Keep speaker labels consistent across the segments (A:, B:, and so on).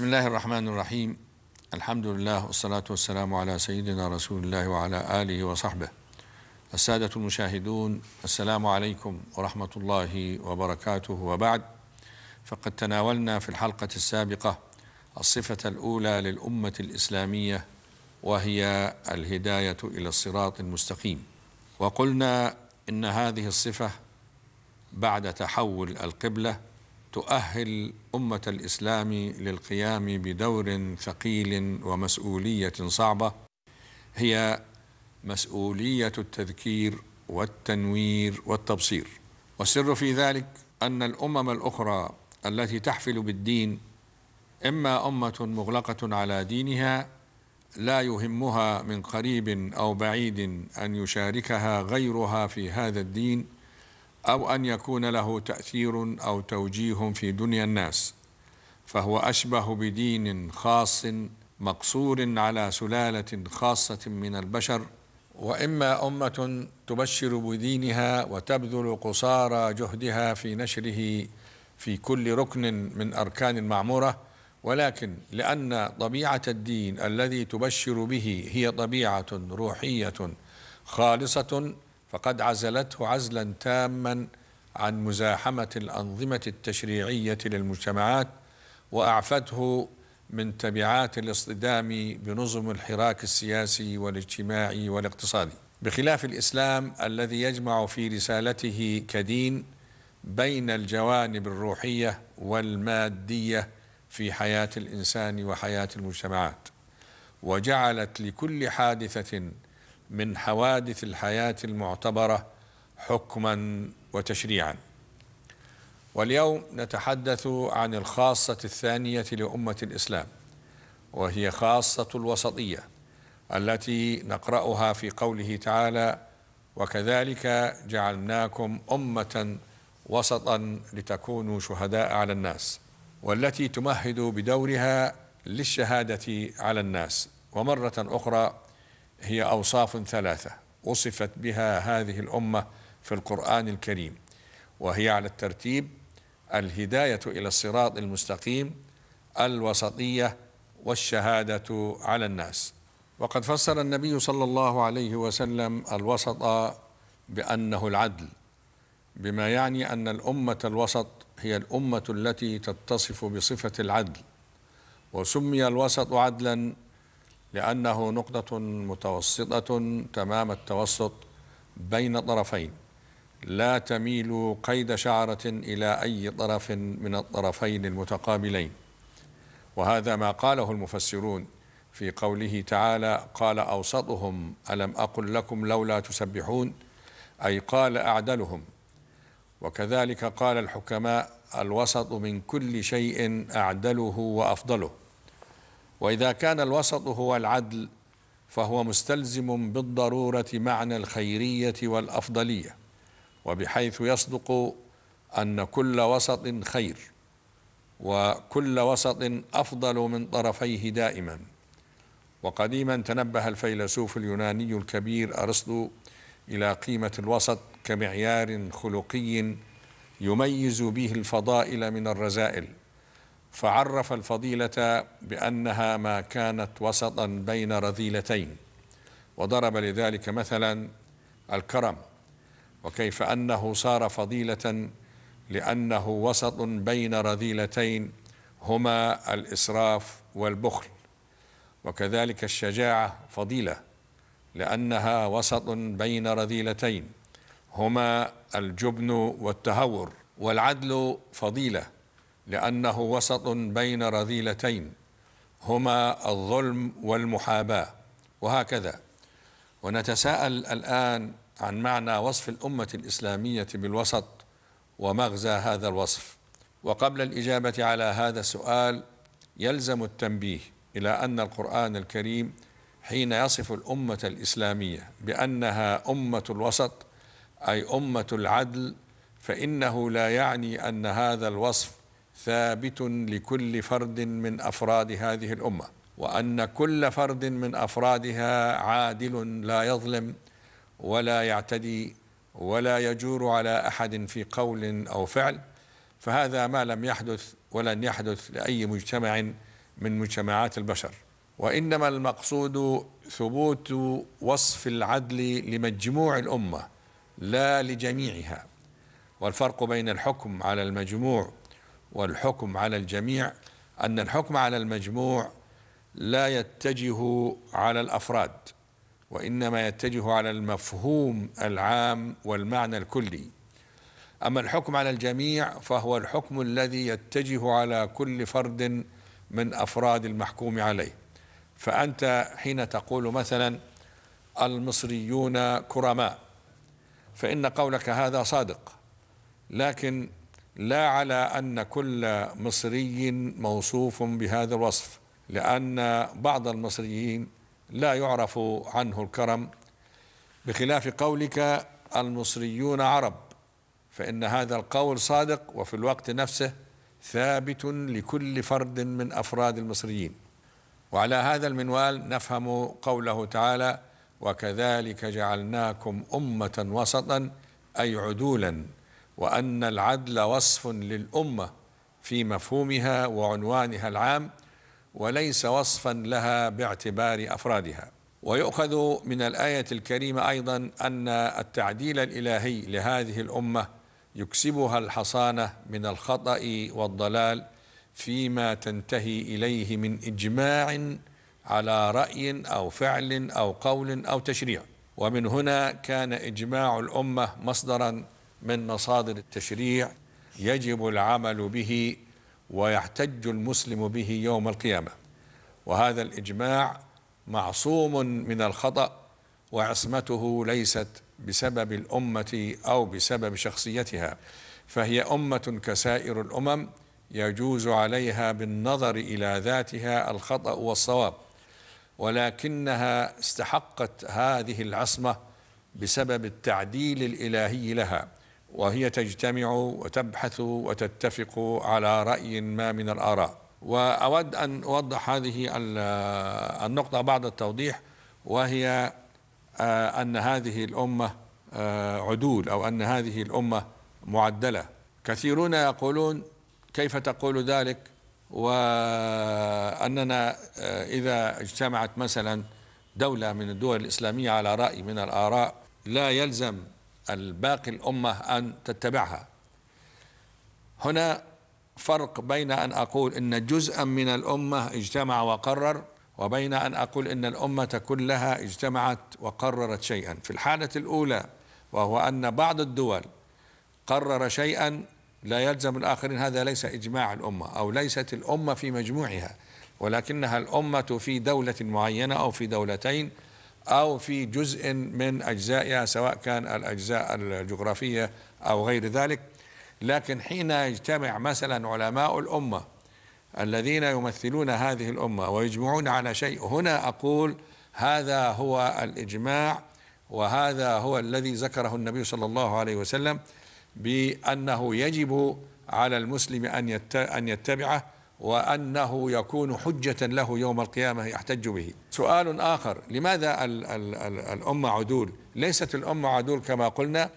A: بسم الله الرحمن الرحيم الحمد لله والصلاة والسلام على سيدنا رسول الله وعلى آله وصحبه السادة المشاهدون السلام عليكم ورحمة الله وبركاته وبعد فقد تناولنا في الحلقة السابقة الصفة الأولى للأمة الإسلامية وهي الهداية إلى الصراط المستقيم وقلنا إن هذه الصفة بعد تحول القبله تؤهل أمة الإسلام للقيام بدور ثقيل ومسؤولية صعبة هي مسؤولية التذكير والتنوير والتبصير والسر في ذلك أن الأمم الأخرى التي تحفل بالدين إما أمة مغلقة على دينها لا يهمها من قريب أو بعيد أن يشاركها غيرها في هذا الدين أو أن يكون له تأثير أو توجيه في دنيا الناس فهو أشبه بدين خاص مقصور على سلالة خاصة من البشر وإما أمة تبشر بدينها وتبذل قصارى جهدها في نشره في كل ركن من أركان المعمورة ولكن لأن طبيعة الدين الذي تبشر به هي طبيعة روحية خالصة فقد عزلته عزلا تاما عن مزاحمة الأنظمة التشريعية للمجتمعات وأعفته من تبعات الاصطدام بنظم الحراك السياسي والاجتماعي والاقتصادي بخلاف الإسلام الذي يجمع في رسالته كدين بين الجوانب الروحية والمادية في حياة الإنسان وحياة المجتمعات وجعلت لكل حادثة من حوادث الحياة المعتبرة حكما وتشريعا واليوم نتحدث عن الخاصة الثانية لأمة الإسلام وهي خاصة الوسطية التي نقرأها في قوله تعالى وكذلك جعلناكم أمة وسطا لتكونوا شهداء على الناس والتي تمهد بدورها للشهادة على الناس ومرة أخرى هي أوصاف ثلاثة وصفت بها هذه الأمة في القرآن الكريم وهي على الترتيب الهداية إلى الصراط المستقيم الوسطية والشهادة على الناس وقد فسر النبي صلى الله عليه وسلم الوسط بأنه العدل بما يعني أن الأمة الوسط هي الأمة التي تتصف بصفة العدل وسمي الوسط عدلا لأنه نقطة متوسطة تمام التوسط بين طرفين لا تميل قيد شعرة إلى أي طرف من الطرفين المتقابلين وهذا ما قاله المفسرون في قوله تعالى قال أوسطهم ألم أقل لكم لولا تسبحون أي قال أعدلهم وكذلك قال الحكماء الوسط من كل شيء أعدله وأفضله واذا كان الوسط هو العدل فهو مستلزم بالضروره معنى الخيريه والافضليه وبحيث يصدق ان كل وسط خير وكل وسط افضل من طرفيه دائما وقديما تنبه الفيلسوف اليوناني الكبير ارسطو الى قيمه الوسط كمعيار خلقي يميز به الفضائل من الرذائل فعرف الفضيلة بأنها ما كانت وسطا بين رذيلتين وضرب لذلك مثلا الكرم وكيف أنه صار فضيلة لأنه وسط بين رذيلتين هما الإسراف والبخل وكذلك الشجاعة فضيلة لأنها وسط بين رذيلتين هما الجبن والتهور والعدل فضيله لانه وسط بين رذيلتين هما الظلم والمحاباه وهكذا ونتساءل الان عن معنى وصف الامه الاسلاميه بالوسط ومغزى هذا الوصف وقبل الاجابه على هذا السؤال يلزم التنبيه الى ان القران الكريم حين يصف الامه الاسلاميه بانها امه الوسط اي امه العدل فانه لا يعني ان هذا الوصف ثابت لكل فرد من افراد هذه الامه وان كل فرد من افرادها عادل لا يظلم ولا يعتدي ولا يجور على احد في قول او فعل فهذا ما لم يحدث ولن يحدث لاي مجتمع من مجتمعات البشر وانما المقصود ثبوت وصف العدل لمجموع الامه لا لجميعها والفرق بين الحكم على المجموع والحكم على الجميع أن الحكم على المجموع لا يتجه على الأفراد وإنما يتجه على المفهوم العام والمعنى الكلي أما الحكم على الجميع فهو الحكم الذي يتجه على كل فرد من أفراد المحكوم عليه فأنت حين تقول مثلا المصريون كرماء فإن قولك هذا صادق لكن لا على أن كل مصري موصوف بهذا الوصف لأن بعض المصريين لا يعرف عنه الكرم بخلاف قولك المصريون عرب فإن هذا القول صادق وفي الوقت نفسه ثابت لكل فرد من أفراد المصريين وعلى هذا المنوال نفهم قوله تعالى وكذلك جعلناكم أمة وسطا أي عدولا وان العدل وصف للامه في مفهومها وعنوانها العام وليس وصفا لها باعتبار افرادها ويؤخذ من الايه الكريمه ايضا ان التعديل الالهي لهذه الامه يكسبها الحصانه من الخطا والضلال فيما تنتهي اليه من اجماع على راي او فعل او قول او تشريع ومن هنا كان اجماع الامه مصدرا من مصادر التشريع يجب العمل به ويحتج المسلم به يوم القيامة وهذا الإجماع معصوم من الخطأ وعصمته ليست بسبب الأمة أو بسبب شخصيتها فهي أمة كسائر الأمم يجوز عليها بالنظر إلى ذاتها الخطأ والصواب ولكنها استحقت هذه العصمة بسبب التعديل الإلهي لها وهي تجتمع وتبحث وتتفق على راي ما من الاراء واود ان اوضح هذه النقطه بعد التوضيح وهي آه، ان هذه الامه آه، عدول او ان هذه الامه معدله كثيرون يقولون كيف تقول ذلك واننا آه، اذا اجتمعت مثلا دوله من الدول الاسلاميه على راي من الاراء لا يلزم الباقي الأمة أن تتبعها هنا فرق بين أن أقول إن جزءا من الأمة اجتمع وقرر وبين أن أقول إن الأمة كلها اجتمعت وقررت شيئا في الحالة الأولى وهو أن بعض الدول قرر شيئا لا يلزم الآخرين هذا ليس إجماع الأمة أو ليست الأمة في مجموعها ولكنها الأمة في دولة معينة أو في دولتين أو في جزء من أجزائها سواء كان الأجزاء الجغرافية أو غير ذلك لكن حين يجتمع مثلا علماء الأمة الذين يمثلون هذه الأمة ويجمعون على شيء هنا أقول هذا هو الإجماع وهذا هو الذي ذكره النبي صلى الله عليه وسلم بأنه يجب على المسلم أن يتبعه وأنه يكون حجة له يوم القيامة يحتج به سؤال آخر لماذا الـ الـ الـ الأمة عدول ليست الأمة عدول كما قلنا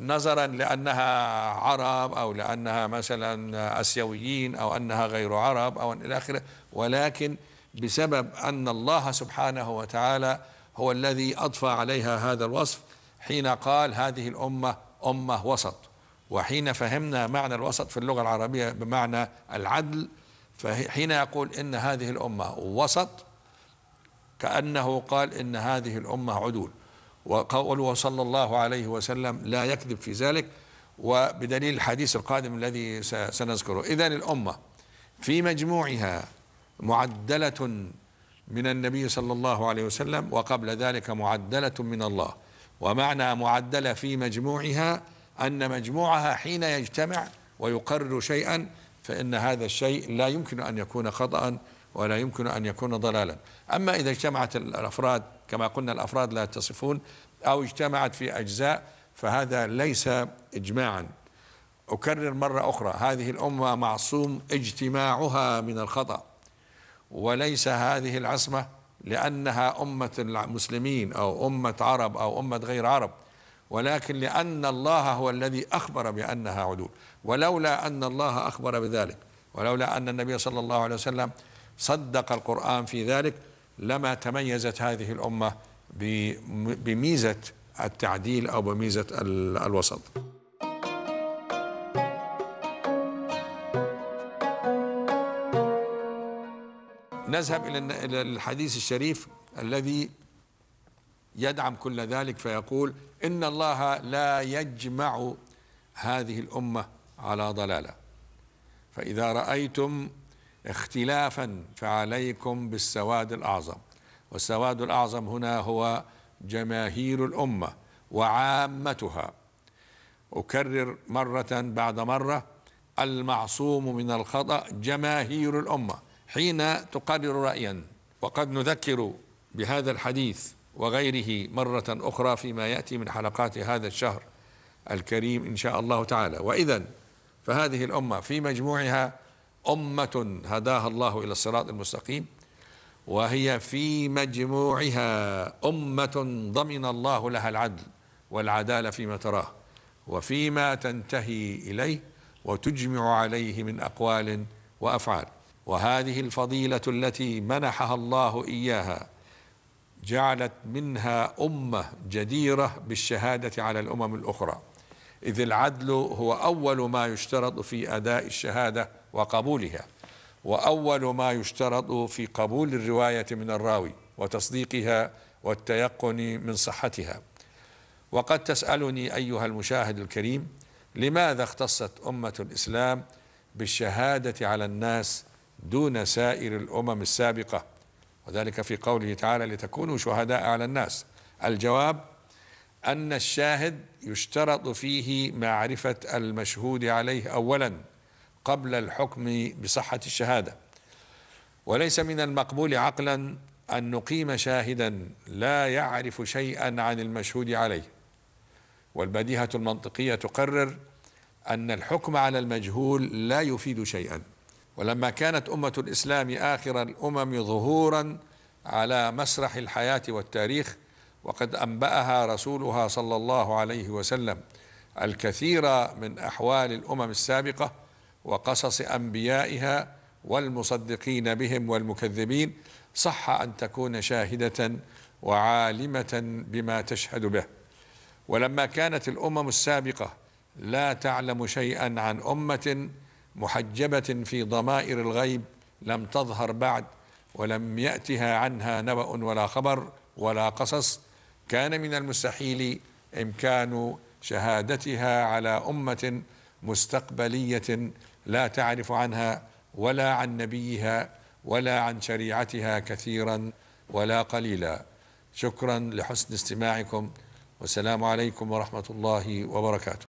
A: نظرا لأنها عرب أو لأنها مثلا أسيويين أو أنها غير عرب أو إلى آخره ولكن بسبب أن الله سبحانه وتعالى هو الذي أضفى عليها هذا الوصف حين قال هذه الأمة أمة وسط وحين فهمنا معنى الوسط في اللغة العربية بمعنى العدل فحين يقول إن هذه الأمة وسط كأنه قال إن هذه الأمة عدول وقوله صلى الله عليه وسلم لا يكذب في ذلك وبدليل الحديث القادم الذي سنذكره إذا الأمة في مجموعها معدلة من النبي صلى الله عليه وسلم وقبل ذلك معدلة من الله ومعنى معدلة في مجموعها أن مجموعها حين يجتمع ويقرر شيئا فإن هذا الشيء لا يمكن أن يكون خطأ ولا يمكن أن يكون ضلالا أما إذا اجتمعت الأفراد كما قلنا الأفراد لا يتصفون أو اجتمعت في أجزاء فهذا ليس إجماعا أكرر مرة أخرى هذه الأمة معصوم اجتماعها من الخطأ وليس هذه العصمة لأنها أمة المسلمين أو أمة عرب أو أمة غير عرب ولكن لأن الله هو الذي أخبر بأنها عدول ولولا أن الله أخبر بذلك ولولا أن النبي صلى الله عليه وسلم صدق القرآن في ذلك لما تميزت هذه الأمة بميزة التعديل أو بميزة الوسط نذهب إلى الحديث الشريف الذي يدعم كل ذلك فيقول إن الله لا يجمع هذه الأمة على ضلالة فإذا رأيتم اختلافا فعليكم بالسواد الأعظم والسواد الأعظم هنا هو جماهير الأمة وعامتها أكرر مرة بعد مرة المعصوم من الخطأ جماهير الأمة حين تقرر رأيا وقد نذكر بهذا الحديث وغيره مرة أخرى فيما يأتي من حلقات هذا الشهر الكريم إن شاء الله تعالى وإذا فهذه الأمة في مجموعها أمة هداها الله إلى الصراط المستقيم وهي في مجموعها أمة ضمن الله لها العدل والعدالة فيما تراه وفيما تنتهي إليه وتجمع عليه من أقوال وأفعال وهذه الفضيلة التي منحها الله إياها جعلت منها أمة جديرة بالشهادة على الأمم الأخرى إذ العدل هو أول ما يشترط في أداء الشهادة وقبولها وأول ما يشترط في قبول الرواية من الراوي وتصديقها والتيقن من صحتها وقد تسألني أيها المشاهد الكريم لماذا اختصت أمة الإسلام بالشهادة على الناس دون سائر الأمم السابقة وذلك في قوله تعالى لتكونوا شهداء على الناس الجواب أن الشاهد يشترط فيه معرفة المشهود عليه أولا قبل الحكم بصحة الشهادة وليس من المقبول عقلا أن نقيم شاهدا لا يعرف شيئا عن المشهود عليه والبديهة المنطقية تقرر أن الحكم على المجهول لا يفيد شيئا ولما كانت أمة الإسلام آخر الأمم ظهورا على مسرح الحياة والتاريخ وقد أنبأها رسولها صلى الله عليه وسلم الكثير من أحوال الأمم السابقة وقصص أنبيائها والمصدقين بهم والمكذبين صح أن تكون شاهدة وعالمة بما تشهد به ولما كانت الأمم السابقة لا تعلم شيئا عن أمة محجبة في ضمائر الغيب لم تظهر بعد ولم يأتها عنها نبأ ولا خبر ولا قصص كان من المستحيل إمكان شهادتها على أمة مستقبلية لا تعرف عنها ولا عن نبيها ولا عن شريعتها كثيرا ولا قليلا شكرا لحسن استماعكم والسلام عليكم ورحمه الله وبركاته